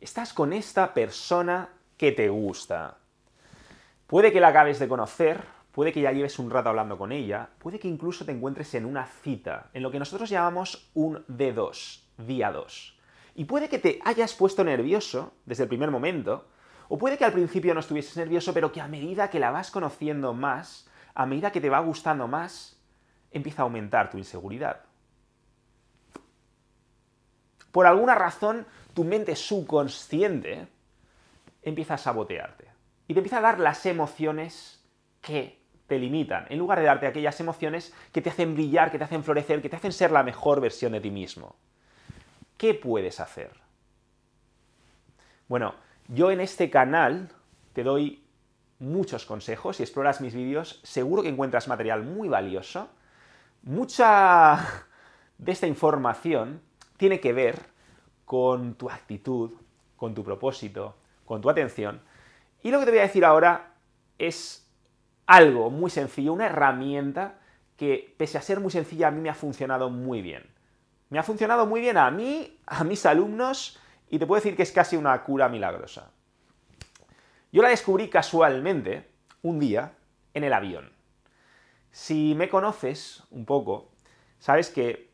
Estás con esta persona que te gusta. Puede que la acabes de conocer, puede que ya lleves un rato hablando con ella, puede que incluso te encuentres en una cita, en lo que nosotros llamamos un D2, día 2. Y puede que te hayas puesto nervioso desde el primer momento, o puede que al principio no estuvieses nervioso, pero que a medida que la vas conociendo más, a medida que te va gustando más, empieza a aumentar tu inseguridad. Por alguna razón tu mente subconsciente empieza a sabotearte y te empieza a dar las emociones que te limitan, en lugar de darte aquellas emociones que te hacen brillar, que te hacen florecer, que te hacen ser la mejor versión de ti mismo. ¿Qué puedes hacer? Bueno, yo en este canal te doy muchos consejos. y exploras mis vídeos, seguro que encuentras material muy valioso. Mucha de esta información tiene que ver con tu actitud, con tu propósito, con tu atención. Y lo que te voy a decir ahora es algo muy sencillo, una herramienta que pese a ser muy sencilla a mí me ha funcionado muy bien. Me ha funcionado muy bien a mí, a mis alumnos y te puedo decir que es casi una cura milagrosa. Yo la descubrí casualmente un día en el avión. Si me conoces un poco, sabes que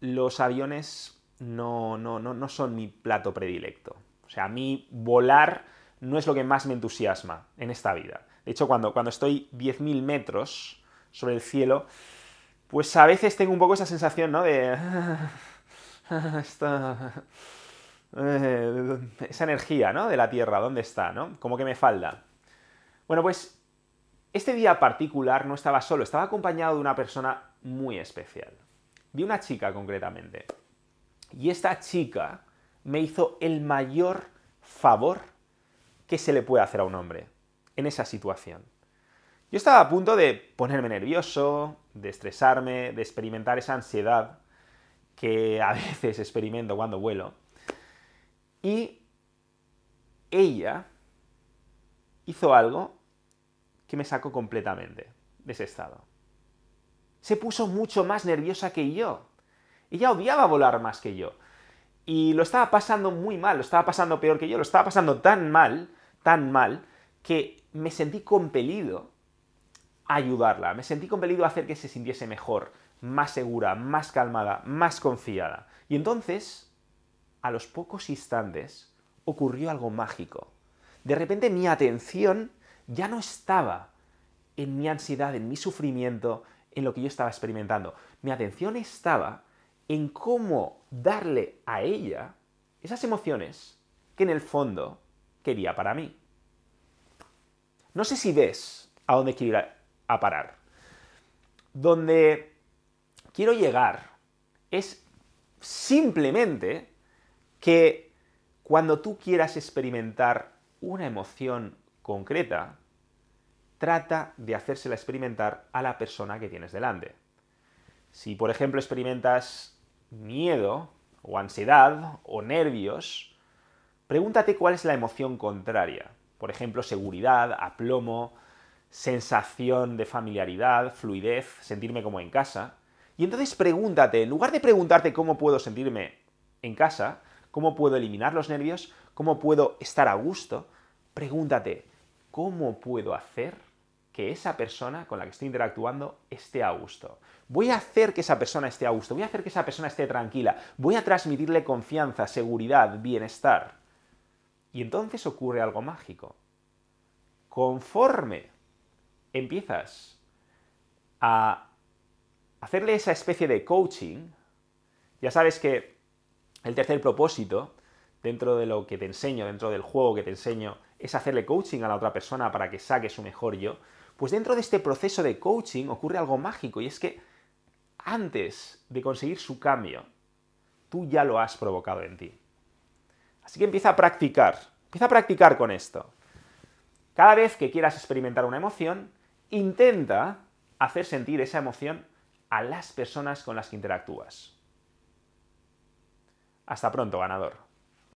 los aviones no, no, no, no son mi plato predilecto. O sea, a mí volar no es lo que más me entusiasma en esta vida. De hecho, cuando, cuando estoy 10.000 metros sobre el cielo, pues a veces tengo un poco esa sensación, ¿no? De... Eh, esa energía, ¿no? De la Tierra, ¿dónde está? ¿no? Como que me falta. Bueno, pues este día particular no estaba solo, estaba acompañado de una persona muy especial. De una chica concretamente. Y esta chica me hizo el mayor favor que se le puede hacer a un hombre en esa situación. Yo estaba a punto de ponerme nervioso, de estresarme, de experimentar esa ansiedad que a veces experimento cuando vuelo. Y ella hizo algo que me sacó completamente de ese estado. Se puso mucho más nerviosa que yo. Ella odiaba volar más que yo. Y lo estaba pasando muy mal, lo estaba pasando peor que yo, lo estaba pasando tan mal, tan mal, que me sentí compelido a ayudarla, me sentí compelido a hacer que se sintiese mejor, más segura, más calmada, más confiada. Y entonces, a los pocos instantes, ocurrió algo mágico. De repente mi atención ya no estaba en mi ansiedad, en mi sufrimiento, en lo que yo estaba experimentando. Mi atención estaba en cómo darle a ella esas emociones que en el fondo quería para mí. No sé si ves a dónde quiero ir a, parar. Donde quiero llegar es simplemente que cuando tú quieras experimentar una emoción concreta, trata de hacérsela experimentar a la persona que tienes delante. Si, por ejemplo, experimentas miedo o ansiedad o nervios, pregúntate cuál es la emoción contraria. Por ejemplo, seguridad, aplomo, sensación de familiaridad, fluidez, sentirme como en casa. Y entonces pregúntate, en lugar de preguntarte cómo puedo sentirme en casa, cómo puedo eliminar los nervios, cómo puedo estar a gusto, pregúntate, ¿cómo puedo hacer que esa persona con la que estoy interactuando esté a gusto. Voy a hacer que esa persona esté a gusto, voy a hacer que esa persona esté tranquila, voy a transmitirle confianza, seguridad, bienestar. Y entonces ocurre algo mágico. Conforme empiezas a hacerle esa especie de coaching, ya sabes que el tercer propósito dentro de lo que te enseño, dentro del juego que te enseño, es hacerle coaching a la otra persona para que saque su mejor yo. Pues dentro de este proceso de coaching ocurre algo mágico y es que antes de conseguir su cambio, tú ya lo has provocado en ti. Así que empieza a practicar, empieza a practicar con esto. Cada vez que quieras experimentar una emoción, intenta hacer sentir esa emoción a las personas con las que interactúas. Hasta pronto, ganador.